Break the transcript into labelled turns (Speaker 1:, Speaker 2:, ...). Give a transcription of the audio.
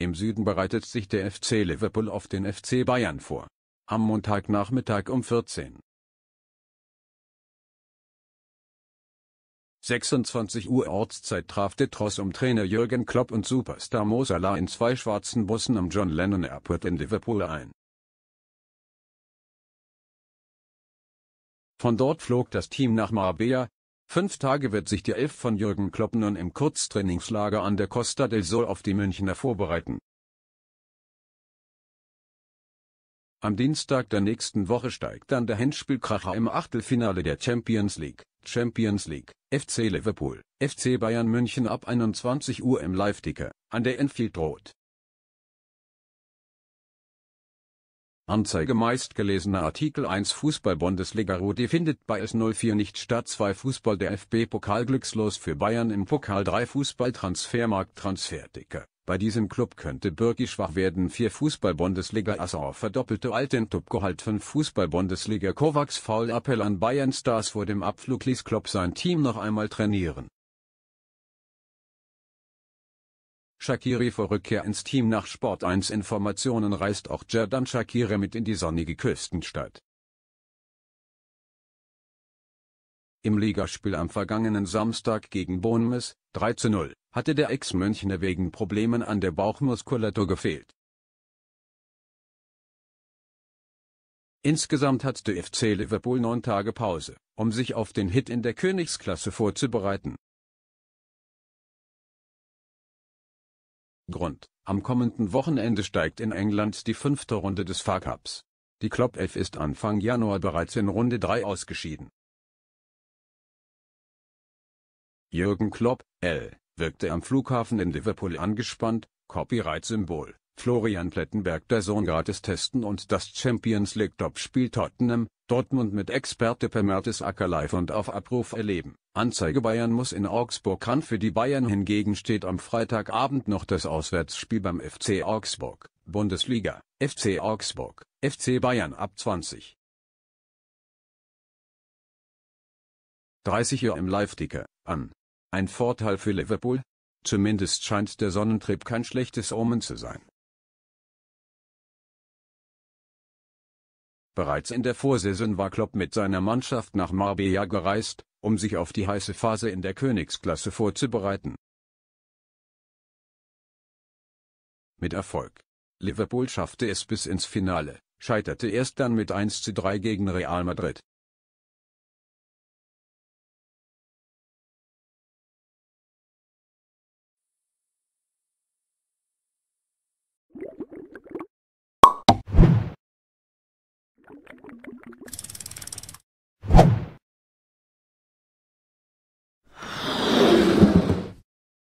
Speaker 1: Im Süden bereitet sich der FC Liverpool auf den FC Bayern vor. Am Montagnachmittag um 14. 26 Uhr Ortszeit traf der um Trainer Jürgen Klopp und Superstar Mo Salah in zwei schwarzen Bussen am John Lennon Airport in Liverpool ein. Von dort flog das Team nach Marbella, Fünf Tage wird sich die Elf von Jürgen Klopp nun im Kurztrainingslager an der Costa del Sol auf die Münchner vorbereiten. Am Dienstag der nächsten Woche steigt dann der Hinspielkracher im Achtelfinale der Champions League, Champions League, FC Liverpool, FC Bayern München ab 21 Uhr im Live-Ticker, an der Enfield Road. Anzeige meistgelesener Artikel 1 Fußball-Bundesliga Rudi findet bei S04 nicht statt 2 Fußball der FB Pokal glückslos für Bayern im Pokal 3 Fußball Transfermarkt Transferticker. Bei diesem Club könnte Birki schwach werden 4 Fußball-Bundesliga Assau verdoppelte alten gehalt 5 Fußball-Bundesliga Kovacs Foul Appell an Bayern Stars vor dem Abflug ließ Klopp sein Team noch einmal trainieren Shakiri vor Rückkehr ins Team nach Sport 1 Informationen reist auch Jerdan Shakiri mit in die sonnige Küstenstadt. Im Ligaspiel am vergangenen Samstag gegen Bournemouth, 3 0, hatte der Ex-Münchner wegen Problemen an der Bauchmuskulatur gefehlt. Insgesamt hat der FC Liverpool neun Tage Pause, um sich auf den Hit in der Königsklasse vorzubereiten. Grund. Am kommenden Wochenende steigt in England die fünfte Runde des FA Cups. Die Club F ist Anfang Januar bereits in Runde 3 ausgeschieden. Jürgen Klopp, L, wirkte am Flughafen in Liverpool angespannt, Copyright-Symbol, Florian Plettenberg der Sohn gratis testen und das Champions League Topspiel Tottenham, Dortmund mit Experte per Mertesacker live und auf Abruf erleben. Anzeige Bayern muss in Augsburg ran. Für die Bayern hingegen steht am Freitagabend noch das Auswärtsspiel beim FC Augsburg, Bundesliga, FC Augsburg, FC Bayern ab 20. 30 Uhr im live dicker an. Ein Vorteil für Liverpool? Zumindest scheint der Sonnentrip kein schlechtes Omen zu sein. Bereits in der Vorsaison war Klopp mit seiner Mannschaft nach Marbella gereist, um sich auf die heiße Phase in der Königsklasse vorzubereiten. Mit Erfolg. Liverpool schaffte es bis ins Finale, scheiterte erst dann mit 1:3 gegen Real Madrid. Thank you.